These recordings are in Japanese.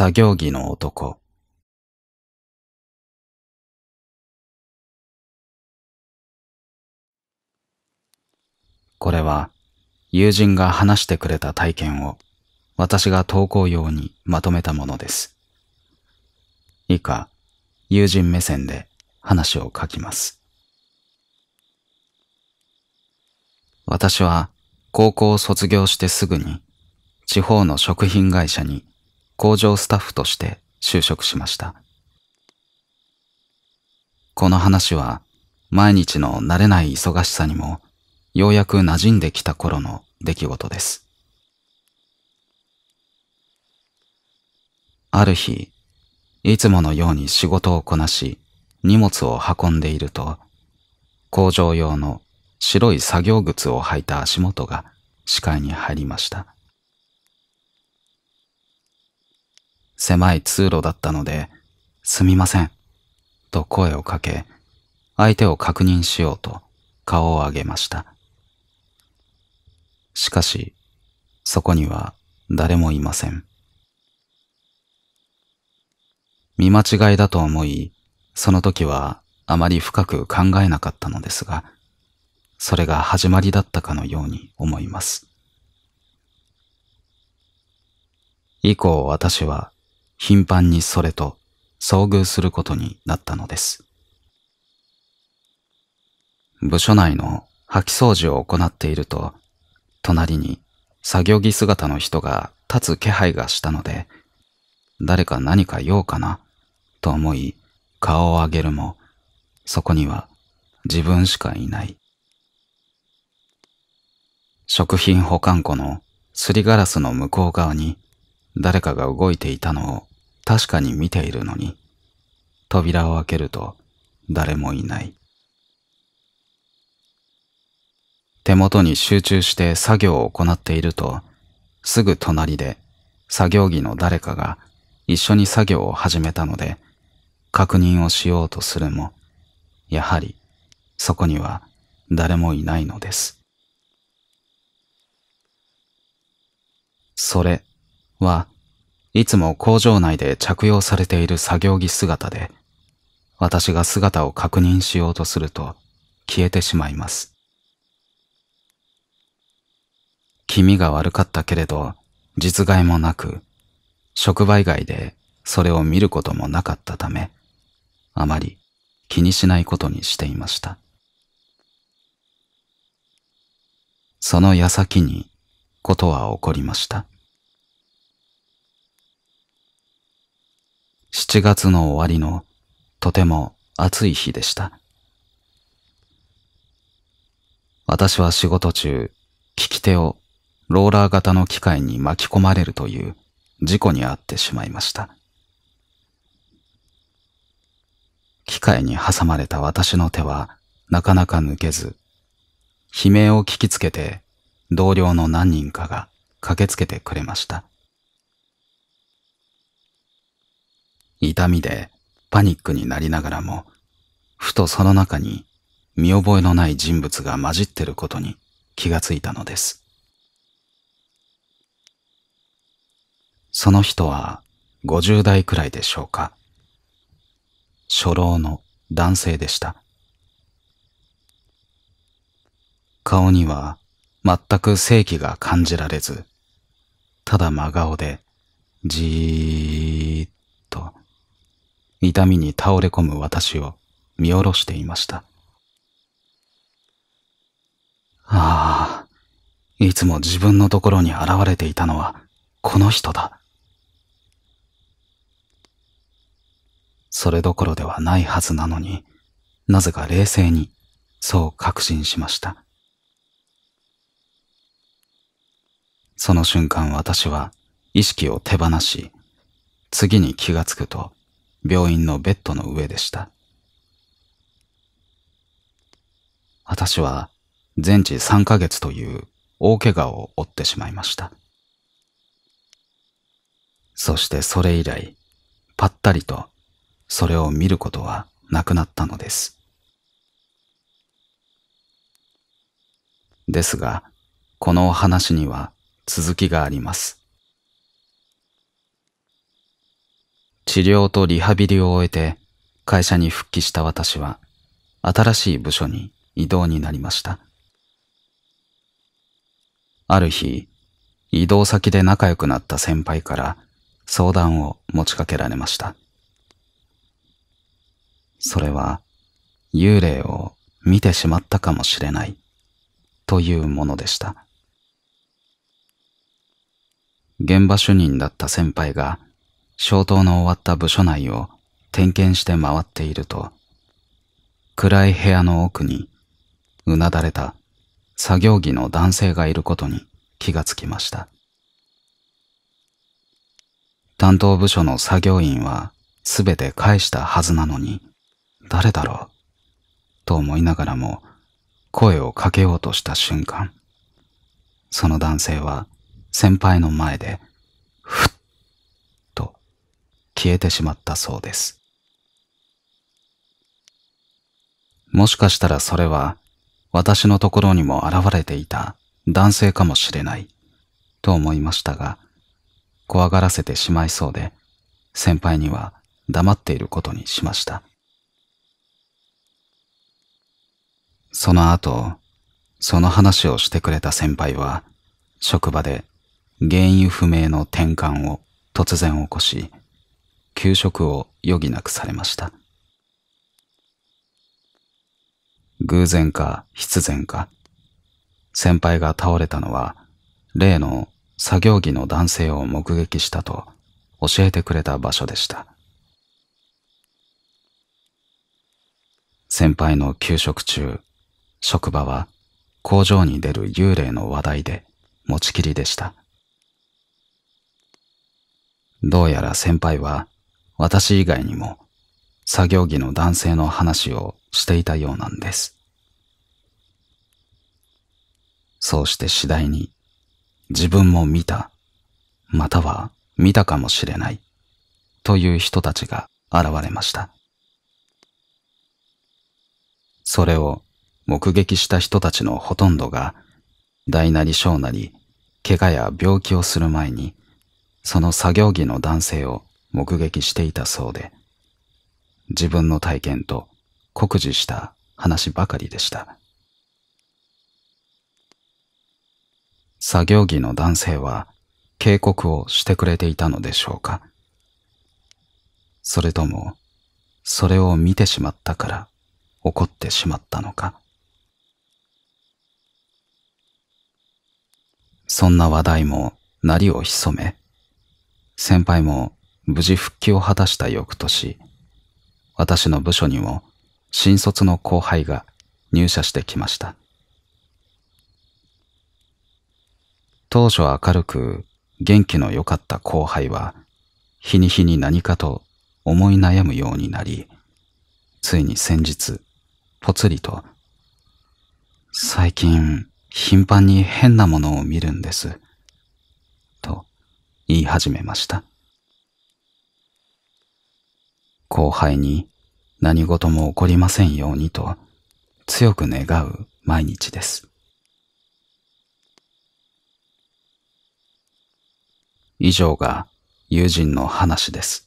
作業着の男。これは友人が話してくれた体験を私が投稿用にまとめたものです。以下、友人目線で話を書きます。私は高校を卒業してすぐに地方の食品会社に工場スタッフとして就職しました。この話は毎日の慣れない忙しさにもようやく馴染んできた頃の出来事です。ある日、いつものように仕事をこなし、荷物を運んでいると、工場用の白い作業靴を履いた足元が視界に入りました。狭い通路だったので、すみません、と声をかけ、相手を確認しようと顔を上げました。しかし、そこには誰もいません。見間違いだと思い、その時はあまり深く考えなかったのですが、それが始まりだったかのように思います。以降私は頻繁にそれと遭遇することになったのです。部署内の掃き掃除を行っていると、隣に作業着姿の人が立つ気配がしたので、誰か何か用かなと思い顔を上げるも、そこには自分しかいない。食品保管庫のすりガラスの向こう側に誰かが動いていたのを確かに見ているのに、扉を開けると誰もいない。手元に集中して作業を行っていると、すぐ隣で作業着の誰かが一緒に作業を始めたので、確認をしようとするも、やはりそこには誰もいないのです。それはいつも工場内で着用されている作業着姿で、私が姿を確認しようとすると消えてしまいます。気味が悪かったけれど、実害もなく、職場以外でそれを見ることもなかったため、あまり気にしないことにしていました。その矢先にことは起こりました。7月の終わりのとても暑い日でした。私は仕事中、利き手をローラー型の機械に巻き込まれるという事故に遭ってしまいました。機械に挟まれた私の手はなかなか抜けず、悲鳴を聞きつけて同僚の何人かが駆けつけてくれました。痛みでパニックになりながらも、ふとその中に見覚えのない人物が混じってることに気がついたのです。その人は50代くらいでしょうか。初老の男性でした。顔には全く正気が感じられず、ただ真顔でじーっ痛みに倒れ込む私を見下ろしていました。ああ、いつも自分のところに現れていたのはこの人だ。それどころではないはずなのに、なぜか冷静にそう確信しました。その瞬間私は意識を手放し、次に気がつくと病院のベッドの上でした。私は全治3ヶ月という大怪我を負ってしまいました。そしてそれ以来、ぱったりとそれを見ることはなくなったのです。ですが、このお話には続きがあります。治療とリハビリを終えて会社に復帰した私は新しい部署に異動になりました。ある日、移動先で仲良くなった先輩から相談を持ちかけられました。それは幽霊を見てしまったかもしれないというものでした。現場主任だった先輩が消灯の終わった部署内を点検して回っていると、暗い部屋の奥に、うなだれた作業着の男性がいることに気がつきました。担当部署の作業員はすべて返したはずなのに、誰だろうと思いながらも声をかけようとした瞬間、その男性は先輩の前でふっ消えてしまったそうです。もしかしたらそれは私のところにも現れていた男性かもしれないと思いましたが、怖がらせてしまいそうで、先輩には黙っていることにしました。その後、その話をしてくれた先輩は、職場で原因不明の転換を突然起こし、休職を余儀なくされました。偶然か必然か、先輩が倒れたのは、例の作業着の男性を目撃したと教えてくれた場所でした。先輩の休職中、職場は工場に出る幽霊の話題で持ちきりでした。どうやら先輩は私以外にも作業着の男性の話をしていたようなんです。そうして次第に自分も見た、または見たかもしれないという人たちが現れました。それを目撃した人たちのほとんどが大なり小なり怪我や病気をする前にその作業着の男性を目撃していたそうで、自分の体験と酷似した話ばかりでした。作業着の男性は警告をしてくれていたのでしょうかそれとも、それを見てしまったから怒ってしまったのかそんな話題も鳴りを潜め、先輩も無事復帰を果たした翌年、私の部署にも新卒の後輩が入社してきました。当初明るく元気の良かった後輩は、日に日に何かと思い悩むようになり、ついに先日、ぽつりと、最近頻繁に変なものを見るんです、と言い始めました。後輩に何事も起こりませんようにと強く願う毎日です。以上が友人の話です。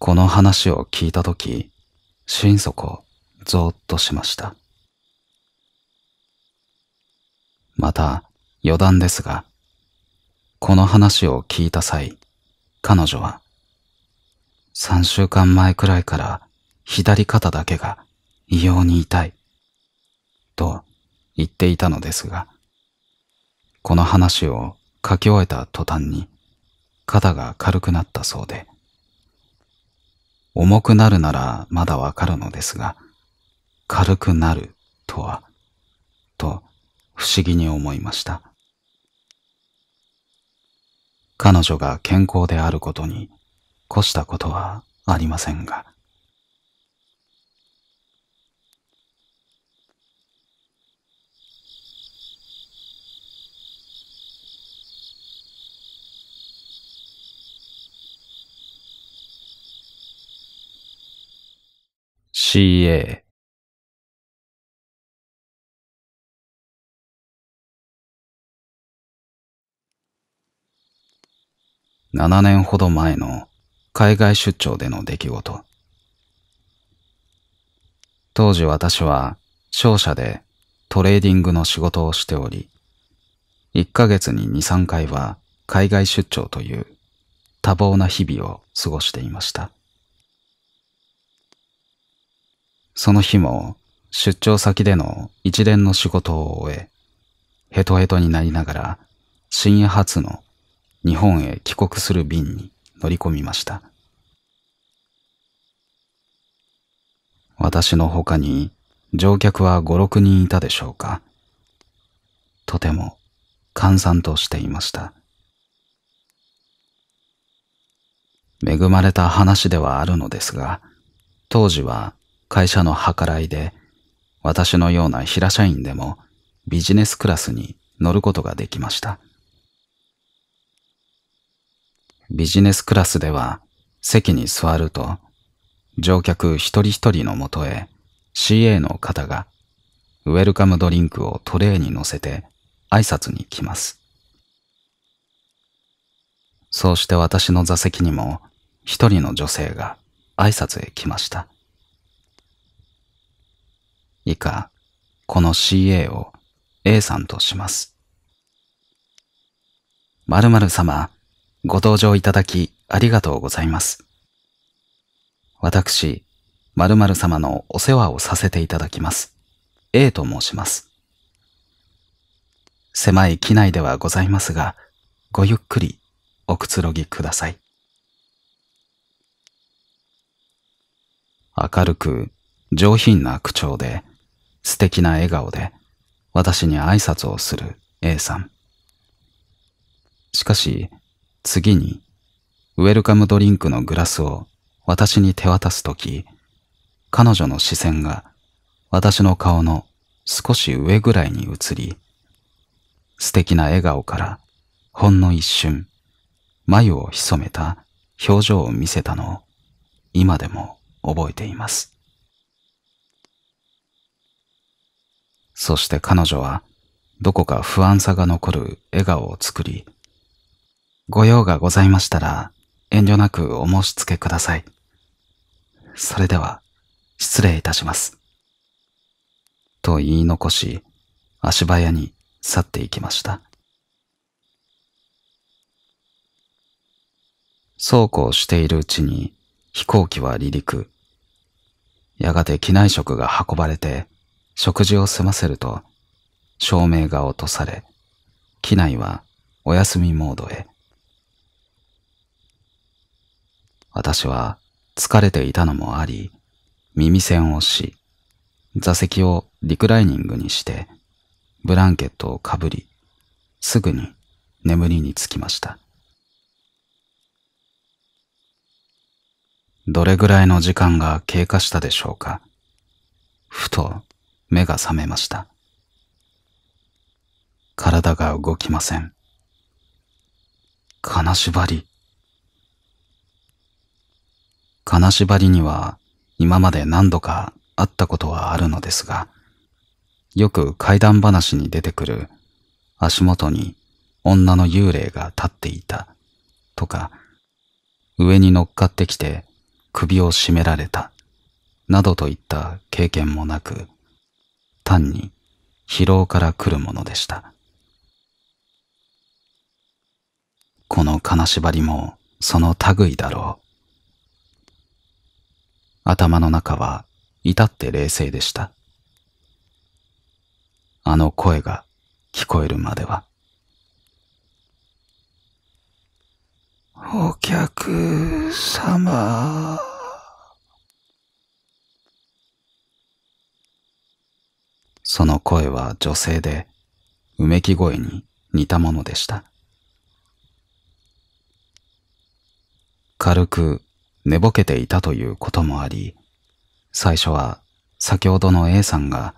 この話を聞いたとき、心底ぞーっとしました。また、余談ですが、この話を聞いた際、彼女は三週間前くらいから左肩だけが異様に痛い。と言っていたのですが、この話を書き終えた途端に肩が軽くなったそうで、重くなるならまだわかるのですが、軽くなるとは、と不思議に思いました。彼女が健康であることに越したことはありませんが。CA 7年ほど前の海外出張での出来事。当時私は商社でトレーディングの仕事をしており、1ヶ月に2、3回は海外出張という多忙な日々を過ごしていました。その日も出張先での一連の仕事を終え、ヘトヘトになりながら深夜発の日本へ帰国する便に乗り込みました。私の他に乗客は五六人いたでしょうか。とても閑散としていました。恵まれた話ではあるのですが、当時は会社の計らいで、私のような平社員でもビジネスクラスに乗ることができました。ビジネスクラスでは席に座ると乗客一人一人のもとへ CA の方がウェルカムドリンクをトレーに乗せて挨拶に来ます。そうして私の座席にも一人の女性が挨拶へ来ました。以下、この CA を A さんとします。〇〇様、ご登場いただきありがとうございます。私、〇〇様のお世話をさせていただきます。A と申します。狭い機内ではございますが、ごゆっくりおくつろぎください。明るく上品な口調で素敵な笑顔で私に挨拶をする A さん。しかし次に、ウェルカムドリンクのグラスを私に手渡すとき、彼女の視線が私の顔の少し上ぐらいに移り、素敵な笑顔からほんの一瞬、眉を潜めた表情を見せたのを今でも覚えています。そして彼女はどこか不安さが残る笑顔を作り、ご用がございましたら、遠慮なくお申し付けください。それでは、失礼いたします。と言い残し、足早に去っていきました。そうこうしているうちに飛行機は離陸。やがて機内食が運ばれて食事を済ませると照明が落とされ、機内はお休みモードへ。私は疲れていたのもあり、耳栓をし、座席をリクライニングにして、ブランケットをかぶり、すぐに眠りにつきました。どれぐらいの時間が経過したでしょうか。ふと目が覚めました。体が動きません。金縛り金縛りには今まで何度か会ったことはあるのですが、よく怪談話に出てくる足元に女の幽霊が立っていたとか、上に乗っかってきて首を絞められたなどといった経験もなく、単に疲労から来るものでした。この金縛りもその類だろう。頭の中は至って冷静でした。あの声が聞こえるまでは。お客様。その声は女性で、うめき声に似たものでした。軽く寝ぼけていたということもあり、最初は先ほどの A さんが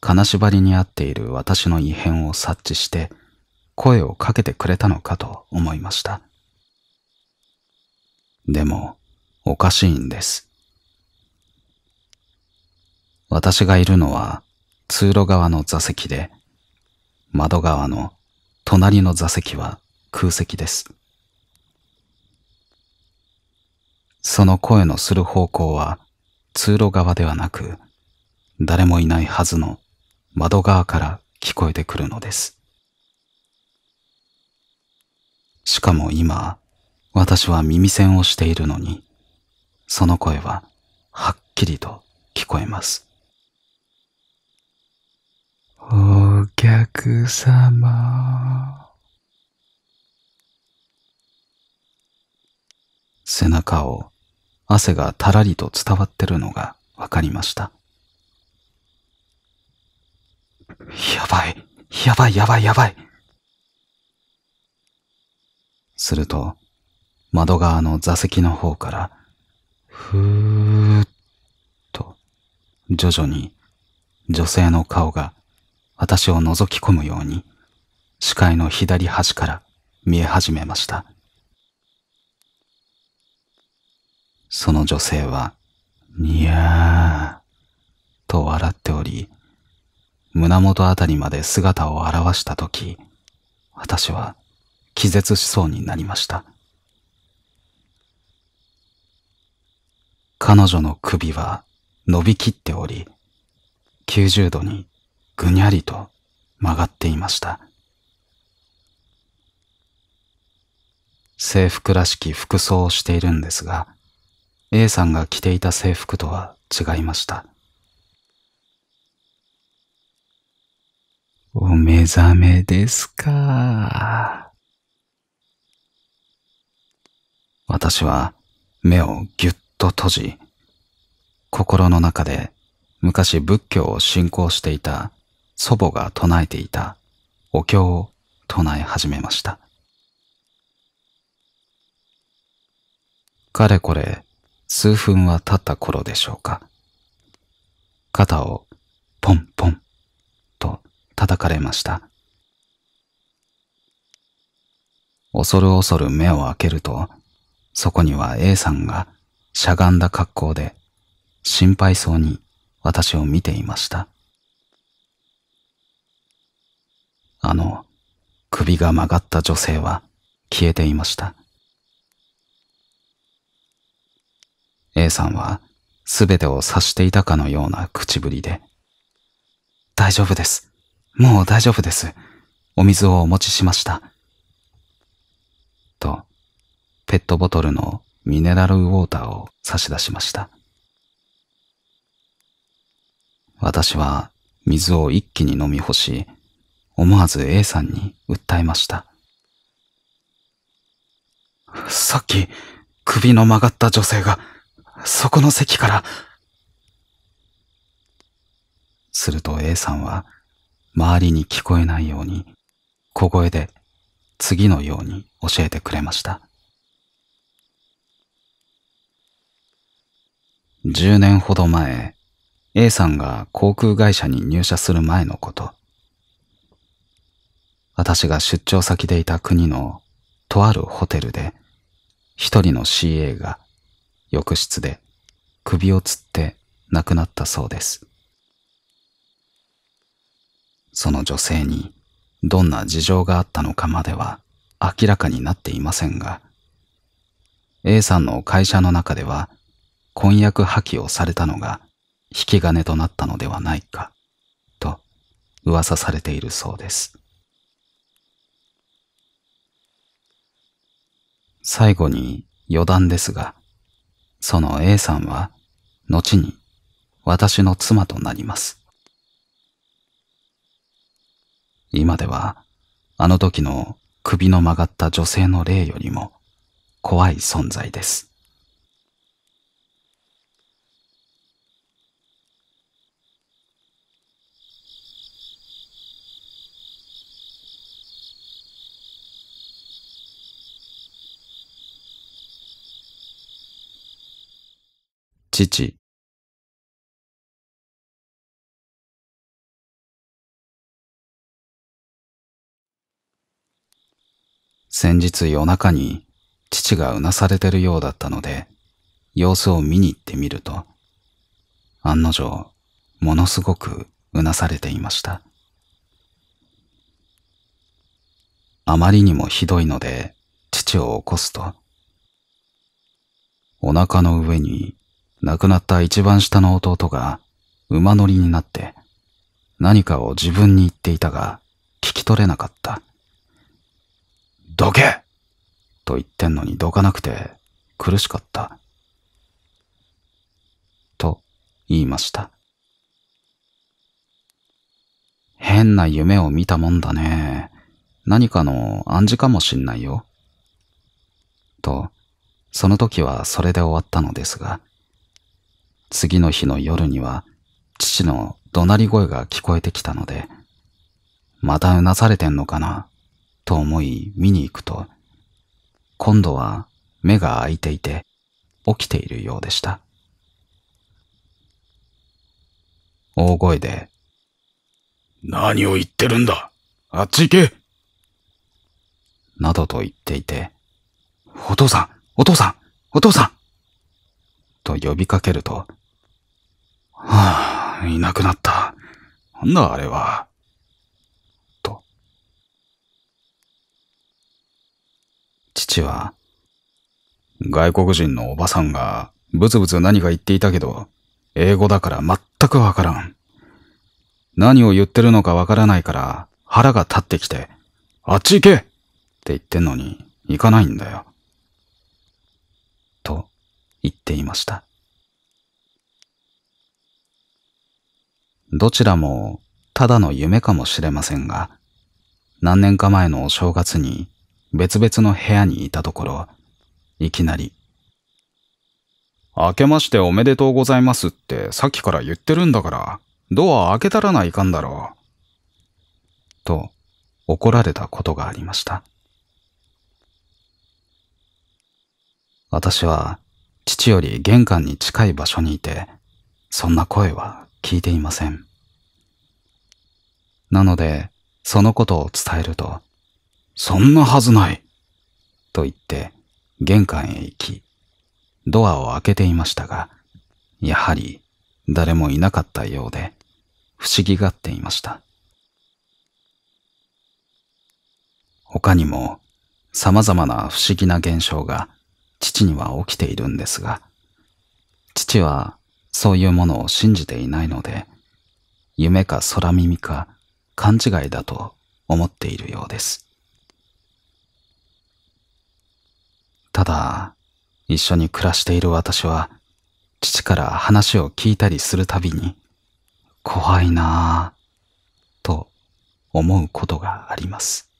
金縛りにあっている私の異変を察知して声をかけてくれたのかと思いました。でも、おかしいんです。私がいるのは通路側の座席で、窓側の隣の座席は空席です。その声のする方向は通路側ではなく、誰もいないはずの窓側から聞こえてくるのです。しかも今、私は耳栓をしているのに、その声ははっきりと聞こえます。お客様。背中を汗がたらりと伝わってるのがわかりました。やばい、やばい、やばい、やばい。すると、窓側の座席の方から、ふーっと、徐々に女性の顔が私を覗き込むように、視界の左端から見え始めました。その女性は、にゃー、と笑っており、胸元あたりまで姿を現したとき、私は気絶しそうになりました。彼女の首は伸びきっており、90度にぐにゃりと曲がっていました。制服らしき服装をしているんですが、A さんが着ていた制服とは違いました。お目覚めですか。私は目をぎゅっと閉じ、心の中で昔仏教を信仰していた祖母が唱えていたお経を唱え始めました。かれこれ数分は経った頃でしょうか。肩をポンポンと叩かれました。恐る恐る目を開けると、そこには A さんがしゃがんだ格好で心配そうに私を見ていました。あの首が曲がった女性は消えていました。A さんは全てを察していたかのような口ぶりで。大丈夫です。もう大丈夫です。お水をお持ちしました。と、ペットボトルのミネラルウォーターを差し出しました。私は水を一気に飲み干し、思わず A さんに訴えました。さっき、首の曲がった女性が、そこの席から。すると A さんは、周りに聞こえないように、小声で次のように教えてくれました。10年ほど前、A さんが航空会社に入社する前のこと。私が出張先でいた国のとあるホテルで、一人の CA が浴室で首をつって亡くなったそうです。その女性にどんな事情があったのかまでは明らかになっていませんが、A さんの会社の中では婚約破棄をされたのが引き金となったのではないかと噂されているそうです。最後に余談ですが、その A さんは、後に私の妻となります。今では、あの時の首の曲がった女性の霊よりも怖い存在です。父先日夜中に父がうなされてるようだったので、様子を見に行ってみると、案の定、ものすごくうなされていました。あまりにもひどいので、父を起こすと、お腹の上に亡くなった一番下の弟が馬乗りになって何かを自分に言っていたが聞き取れなかった。どけと言ってんのにどかなくて苦しかった。と言いました。変な夢を見たもんだね。何かの暗示かもしんないよ。と、その時はそれで終わったのですが。次の日の夜には、父の怒鳴り声が聞こえてきたので、またうなされてんのかな、と思い見に行くと、今度は目が開いていて、起きているようでした。大声で、何を言ってるんだあっち行けなどと言っていて、お父さんお父さんお父さんと呼びかけると、はあ、いなくなった。なんだあれは。と。父は、外国人のおばさんがブツブツ何か言っていたけど、英語だから全くわからん。何を言ってるのかわからないから腹が立ってきて、あっち行けって言ってんのに行かないんだよ。と言っていました。どちらもただの夢かもしれませんが、何年か前のお正月に別々の部屋にいたところ、いきなり、明けましておめでとうございますってさっきから言ってるんだから、ドア開けたらないかんだろう。と怒られたことがありました。私は父より玄関に近い場所にいて、そんな声は聞いていません。なので、そのことを伝えると、そんなはずないと言って、玄関へ行き、ドアを開けていましたが、やはり誰もいなかったようで、不思議がっていました。他にも様々な不思議な現象が父には起きているんですが、父はそういうものを信じていないので、夢か空耳か勘違いだと思っているようです。ただ、一緒に暮らしている私は、父から話を聞いたりするたびに、怖いなぁ、と思うことがあります。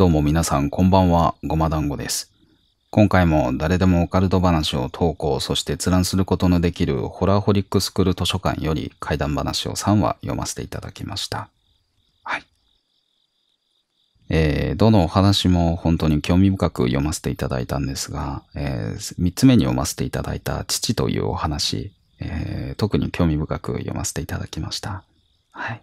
どうも皆さんこんばんは、ごま団子です。今回も誰でもオカルト話を投稿、そして閲覧することのできるホラーホリックスクール図書館より怪談話を3話読ませていただきました。はい。えー、どのお話も本当に興味深く読ませていただいたんですが、えー、3つ目に読ませていただいた父というお話、えー、特に興味深く読ませていただきました。はい。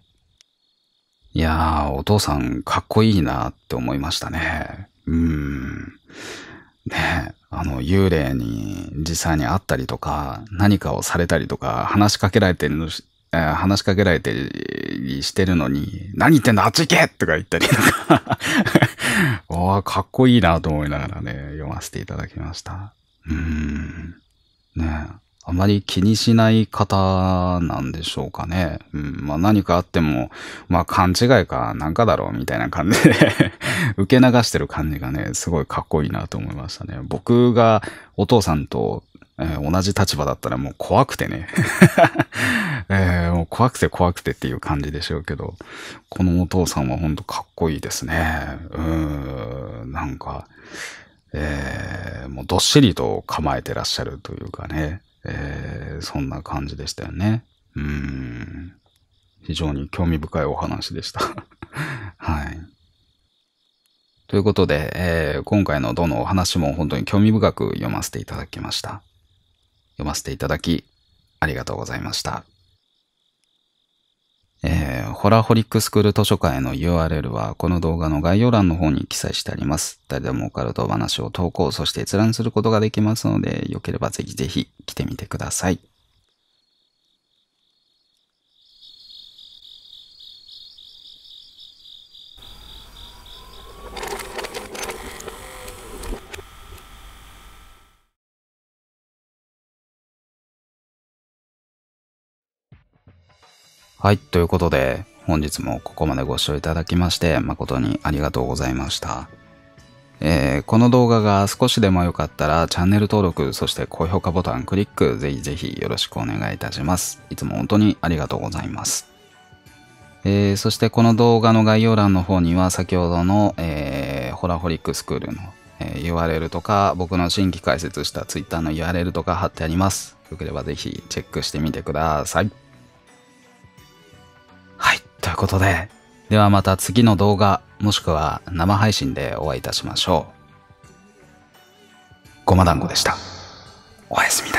いやー、お父さんかっこいいなって思いましたね。うん。ねあの、幽霊に実際に会ったりとか、何かをされたりとか、話しかけられてるのし、話しかけられてりしてるのに、何言ってんだあっち行けとか言ったりとか。わ あ、かっこいいなと思いながらね、読ませていただきました。うん。ねえ。あまり気にしない方なんでしょうかね。うん、まあ何かあっても、まあ勘違いかなんかだろうみたいな感じで 受け流してる感じがね、すごいかっこいいなと思いましたね。僕がお父さんと、えー、同じ立場だったらもう怖くてね、えー、もう怖くて怖くてっていう感じでしょうけど、このお父さんはほんとかっこいいですね。うん、なんか、えー、もうどっしりと構えてらっしゃるというかね。えー、そんな感じでしたよね。うん。非常に興味深いお話でした。はい。ということで、えー、今回のどのお話も本当に興味深く読ませていただきました。読ませていただき、ありがとうございました。えー、ホラーホリックスクール図書館への URL はこの動画の概要欄の方に記載してあります。誰でもオカルト話を投稿、そして閲覧することができますので、よければぜひぜひ来てみてください。はい、ということで、本日もここまでご視聴いただきまして誠にありがとうございました。えー、この動画が少しでも良かったらチャンネル登録、そして高評価ボタンクリック、ぜひぜひよろしくお願いいたします。いつも本当にありがとうございます。えー、そしてこの動画の概要欄の方には先ほどの、えー、ホラホリックスクールの、えー、URL とか僕の新規開設した Twitter の URL とか貼ってあります。よければぜひチェックしてみてください。ということで、ではまた次の動画、もしくは生配信でお会いいたしましょう。ごま団子でした。おやすみな